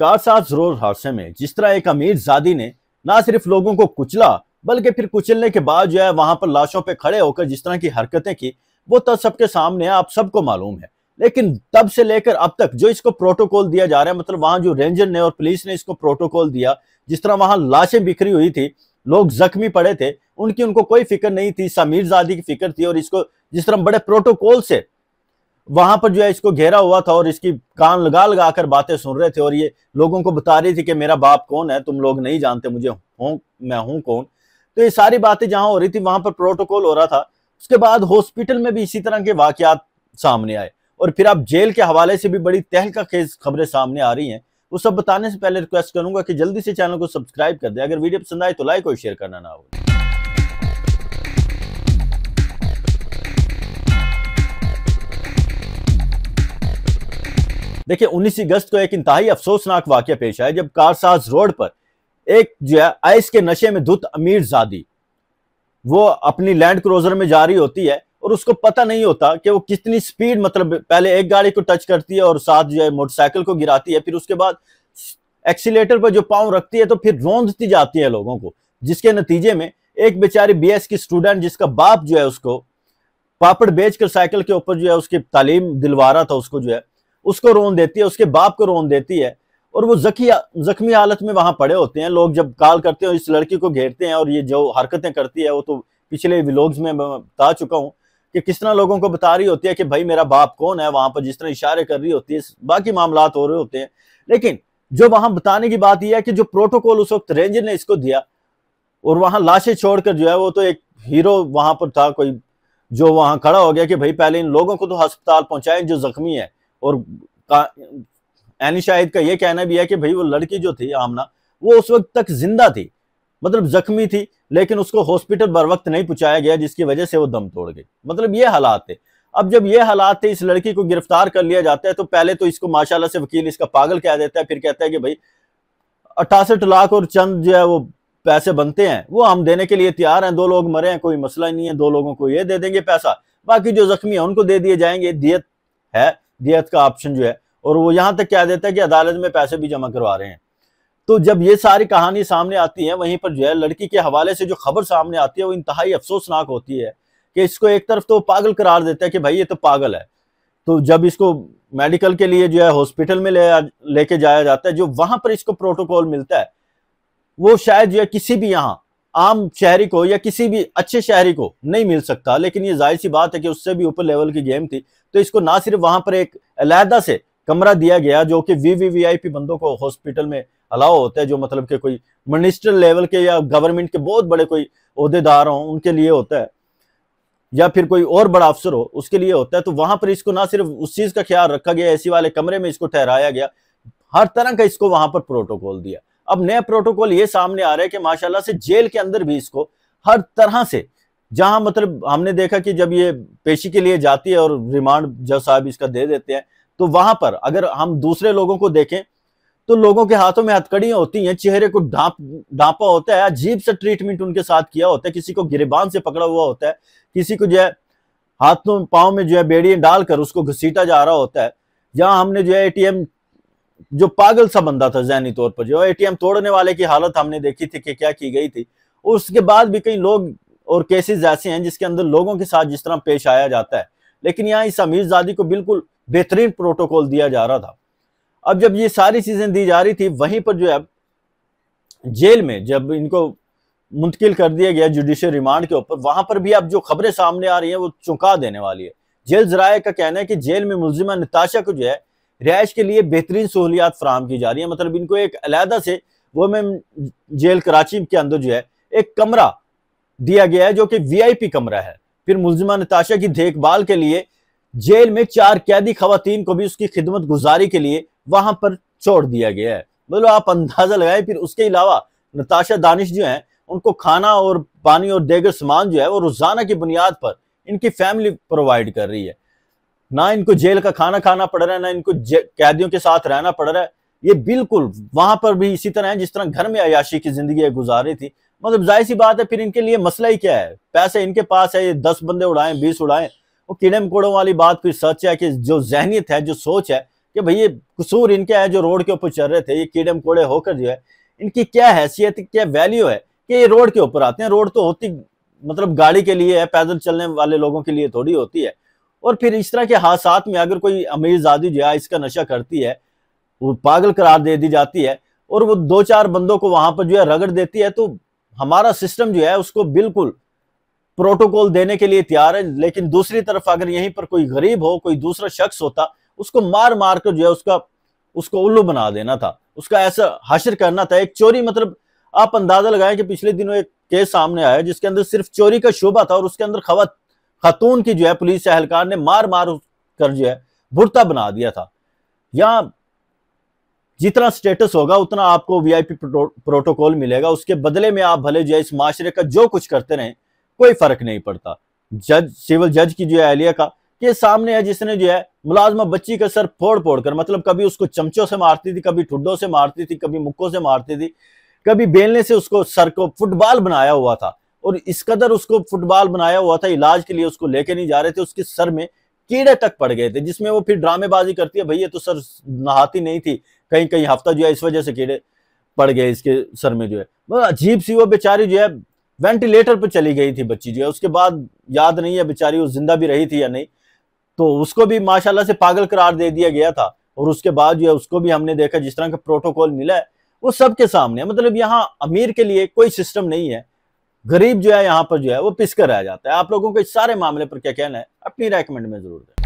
روز حادثے میں جس طرح ایک امیر زادی نے نہ صرف لوگوں کو کچلا بلکہ پھر کچلنے کے بعد جو ہے وہاں پر لاشوں پہ کھڑے ہو کر جس طرح کی حرکتیں کی وہ تو سب کے سامنے ہیں آپ سب کو معلوم ہے لیکن تب سے لے کر اب تک جو اس کو پروٹوکول دیا جا رہا ہے مطلب وہاں جو رینجر نے اور پولیس نے اس کو پروٹوکول دیا جس طرح وہاں لاشیں بکھری ہوئی تھی لوگ زخمی پڑے تھے ان کی ان کو کوئی فکر نہیں تھی سمیر زادی کی فکر تھی اور اس کو جس طرح بڑے پروٹوکول سے وہاں پر جو ہے اس کو گھیرا ہوا تھا اور اس کی کان لگا لگا کر باتیں سن رہے تھے اور یہ لوگوں کو بتا رہی تھی کہ میرا باپ کون ہے تم لوگ نہیں جانتے مجھے ہوں میں ہوں کون تو یہ ساری باتیں جہاں ہو رہی تھی وہاں پر پروٹوکول ہو رہا تھا اس کے بعد ہاسپٹل میں بھی اسی طرح کے واقعات سامنے آئے اور پھر آپ جیل کے حوالے سے بھی بڑی تہل کا خیز خبریں سامنے آ رہی ہیں وہ سب بتانے سے پہلے ریکویسٹ کروں گا کہ جلدی سے چینل کو سبسکرائب کر دیں اگر ویڈیو پسند آئے تو لائک اور شیئر کرنا نہ ہو دیکھیں انیس اگست کو ایک انتہائی افسوسناک واقعہ پیش آیا جب کارساز روڈ پر ایک جو ہے آئس کے نشے میں دھت امیر زادی وہ اپنی لینڈ کروزر میں جاری ہوتی ہے اور اس کو پتہ نہیں ہوتا کہ وہ کتنی سپیڈ مطلب پہلے ایک گاڑی کو ٹچ کرتی ہے اور ساتھ جو ہے موٹر سائیکل کو گراتی ہے پھر اس کے بعد ایکسیلیٹر پر جو پاؤں رکھتی ہے تو پھر روندتی جاتی ہے لوگوں کو جس کے نتیجے میں ایک بیچاری بی ایس کی اسٹوڈنٹ جس کا باپ جو ہے اس کو پاپڑ بیچ کر سائیکل کے اوپر جو ہے اس کی تعلیم دلوا رہا تھا اس کو جو ہے اس کو رون دیتی ہے اس کے باپ کو رون دیتی ہے اور وہ زخمی زخمی حالت میں وہاں پڑے ہوتے ہیں لوگ جب کال کرتے ہیں اس لڑکی کو گھیرتے ہیں اور یہ جو حرکتیں کرتی ہے وہ تو پچھلے ولوگز میں بتا چکا ہوں کہ کس طرح لوگوں کو بتا رہی ہوتی ہے کہ بھائی میرا باپ کون ہے وہاں پر جس طرح اشارے کر رہی ہوتی ہے باقی معاملات ہو رہے ہوتے ہیں لیکن جو وہاں بتانے کی بات یہ ہے کہ جو پروٹوکول اس وقت رینجر نے اس کو دیا اور وہاں لاشیں چھوڑ کر جو ہے وہ تو ایک ہیرو وہاں پر تھا کوئی جو وہاں کھڑا ہو گیا کہ بھائی پہلے ان لوگوں کو تو ہسپتال پہنچائیں جو زخمی ہیں اور عینی شاہد کا یہ کہنا بھی ہے کہ بھئی وہ لڑکی جو تھی آمنہ وہ اس وقت تک زندہ تھی مطلب زخمی تھی لیکن اس کو ہاسپٹل بر وقت نہیں پہنچایا گیا جس کی وجہ سے وہ دم توڑ گئی مطلب یہ حالات تھے اب جب یہ حالات تھے اس لڑکی کو گرفتار کر لیا جاتا ہے تو پہلے تو اس کو ماشاءاللہ سے وکیل اس کا پاگل کہہ دیتا ہے پھر کہتا ہے کہ بھائی اٹھاسٹھ لاکھ اور چند جو ہے وہ پیسے بنتے ہیں وہ ہم دینے کے لیے تیار ہیں دو لوگ مرے ہیں کوئی مسئلہ نہیں ہے دو لوگوں کو یہ دے دیں گے پیسہ باقی جو زخمی ہیں ان کو دے دیے جائیں گے دیت ہے دیت کا آپشن جو ہے اور وہ یہاں تک کہہ دیتا ہے کہ عدالت میں پیسے بھی جمع کروا رہے ہیں تو جب یہ ساری کہانی سامنے آتی ہے وہیں پر جو ہے لڑکی کے حوالے سے جو خبر سامنے آتی ہے وہ انتہائی افسوسناک ہوتی ہے کہ اس کو ایک طرف تو پاگل قرار دیتا ہے کہ بھائی یہ تو پاگل ہے تو جب اس کو میڈیکل کے لیے جو ہے ہاسپٹل میں لے لے کے جایا جاتا ہے جو وہاں پر اس کو پروٹوکول ملتا ہے وہ شاید جو ہے کسی بھی یہاں عام شہری کو یا کسی بھی اچھے شہری کو نہیں مل سکتا لیکن یہ ظاہر سی بات ہے کہ اس سے بھی اوپر لیول کی گیم تھی تو اس کو نہ صرف وہاں پر ایک علیحدہ سے کمرہ دیا گیا جو کہ وی وی وی آئی پی بندوں کو ہاسپٹل میں الاؤ ہوتا ہے جو مطلب کہ کوئی منسٹر لیول کے یا گورنمنٹ کے بہت بڑے کوئی عہدے دار ہوں ان کے لیے ہوتا ہے یا پھر کوئی اور بڑا افسر ہو اس کے لیے ہوتا ہے تو وہاں پر اس کو نہ صرف اس چیز کا خیال رکھا گیا ایسی والے کمرے میں اس کو ٹھہرایا گیا ہر طرح کا اس کو وہاں پر پروٹوکول دیا اب نئے پروٹوکول یہ سامنے آ رہا ہے کہ ماشاءاللہ سے جیل کے اندر بھی اس کو ہر طرح سے جہاں مطلب ہم نے دیکھا کہ جب یہ پیشی کے لیے جاتی ہے اور ریمانڈ جو صاحب اس کا دے دیتے ہیں تو وہاں پر اگر ہم دوسرے لوگوں کو دیکھیں تو لوگوں کے ہاتھوں میں ہتکڑیاں ہوتی ہیں چہرے کو ڈھانپ ڈھانپا ہوتا ہے عجیب سا ٹریٹمنٹ ان کے ساتھ کیا ہوتا ہے کسی کو گریبان سے پکڑا ہوا ہوتا ہے کسی کو جو ہے ہاتھوں پاؤں میں جو ہے بیڑیاں ڈال کر اس کو گھسیٹا جا رہا ہوتا ہے جہاں ہم نے جو ہے اے ٹی ایم جو پاگل سا بندہ تھا ذہنی طور پر جو اے ٹی ایم توڑنے والے کی حالت ہم نے دیکھی تھی کہ کیا کی گئی تھی اس کے بعد بھی کئی لوگ اور کیسز ایسے ہیں جس کے اندر لوگوں کے ساتھ جس طرح پیش آیا جاتا ہے لیکن یہاں اس امیر زادی کو بالکل بہترین پروٹوکول دیا جا رہا تھا اب جب یہ ساری چیزیں دی جا رہی تھی وہیں پر جو ہے جیل میں جب ان کو منتقل کر دیا گیا جوڈیشل ریمانڈ کے اوپر وہاں پر بھی اب جو خبریں سامنے آ رہی ہیں وہ چونکا دینے والی ہے جیل ذرائع کا کہنا ہے کہ جیل میں ملزمہ نتاشا کو جو ہے رہائش کے لیے بہترین سہولیات فراہم کی جا رہی ہیں مطلب ان کو ایک علیحدہ سے وہ میں جیل کراچی کے اندر جو ہے ایک کمرہ دیا گیا ہے جو کہ وی آئی پی کمرہ ہے پھر ملزمہ نتاشا کی دیکھ بھال کے لیے جیل میں چار قیدی خواتین کو بھی اس کی خدمت گزاری کے لیے وہاں پر چھوڑ دیا گیا ہے مطلب آپ اندازہ لگائیں پھر اس کے علاوہ نتاشا دانش جو ہیں ان کو کھانا اور پانی اور دیگر سامان جو ہے وہ روزانہ کی بنیاد پر ان کی فیملی پرووائڈ کر رہی ہے نہ ان کو جیل کا کھانا کھانا پڑ رہا ہے نہ ان کو قیدیوں کے ساتھ رہنا پڑ رہا ہے یہ بالکل وہاں پر بھی اسی طرح ہے جس طرح گھر میں عیاشی کی زندگی گزار رہی تھی مطلب ظاہر سی بات ہے پھر ان کے لیے مسئلہ ہی کیا ہے پیسے ان کے پاس ہے یہ دس بندے اڑائیں بیس اڑائیں وہ کیڑے مکوڑوں والی بات کوئی سچ ہے کہ جو ذہنیت ہے جو سوچ ہے کہ بھئی یہ قصور ان کے جو روڈ کے اوپر چل رہے تھے یہ کیڑے مکوڑے ہو کر جو ہے ان کی کیا حیثیت کیا ویلیو ہے کہ یہ روڈ کے اوپر آتے ہیں روڈ تو ہوتی مطلب گاڑی کے لیے ہے پیدل چلنے والے لوگوں کے لیے تھوڑی ہوتی ہے اور پھر اس طرح کے حادثات میں اگر کوئی امیرزادی جو ہے اس کا نشہ کرتی ہے وہ پاگل قرار دے دی جاتی ہے اور وہ دو چار بندوں کو وہاں پر جو ہے رگڑ دیتی ہے تو ہمارا سسٹم جو ہے اس کو بالکل پروٹوکول دینے کے لیے تیار ہے لیکن دوسری طرف اگر یہیں پر کوئی غریب ہو کوئی دوسرا شخص ہوتا اس کو مار مار کر جو ہے اس کا اس کو الو بنا دینا تھا اس کا ایسا حشر کرنا تھا ایک چوری مطلب آپ اندازہ لگائیں کہ پچھلے دنوں ایک کیس سامنے آیا جس کے اندر صرف چوری کا شعبہ تھا اور اس کے اندر خوات خاتون کی جو ہے پولیس اہلکار نے مار مار کر جو ہے بنا دیا تھا جتنا سٹیٹس ہوگا اتنا آپ کو وی آئی پی پروٹوکول ملے گا اس کے بدلے میں آپ بھلے جو ہے اس معاشرے کا جو کچھ کرتے رہے کوئی فرق نہیں پڑتا جج سیول جج کی جو ہے اہلیہ کا سامنے ہے جس نے جو ہے ملازمہ بچی کا سر پھوڑ پھوڑ کر مطلب کبھی اس کو چمچوں سے مارتی تھی کبھی ٹھڈوں سے مارتی تھی کبھی مکوں سے مارتی تھی کبھی بیلنے سے اس کو سر کو فٹ بال بنایا ہوا تھا اور اس قدر اس کو فٹ بال بنایا ہوا تھا علاج کے لیے اس کو لے کے نہیں جا رہے تھے اس کے سر میں کیڑے تک پڑ گئے تھے جس میں وہ پھر ڈرامے بازی کرتی ہے بھئی یہ تو سر نہاتی نہیں تھی کہیں کہیں ہفتہ جو ہے اس وجہ سے کیڑے پڑ گئے اس کے سر میں جو ہے عجیب سی وہ بیچاری جو ہے وینٹیلیٹر پہ چلی گئی تھی بچی جو ہے اس کے بعد یاد نہیں ہے بیچاری وہ زندہ بھی رہی تھی یا نہیں تو اس کو بھی ماشاءاللہ اللہ سے پاگل قرار دے دیا گیا تھا اور اس کے بعد جو ہے اس کو بھی ہم نے دیکھا جس طرح کا پروٹوکول ملا ہے وہ سب کے سامنے مطلب یہاں امیر کے لیے کوئی سسٹم نہیں ہے غریب جو ہے یہاں پر جو ہے وہ پس کر رہ جاتا ہے آپ لوگوں کو اس سارے معاملے پر کیا کہنا ہے اپنی ریکمنڈ میں ضرور دیں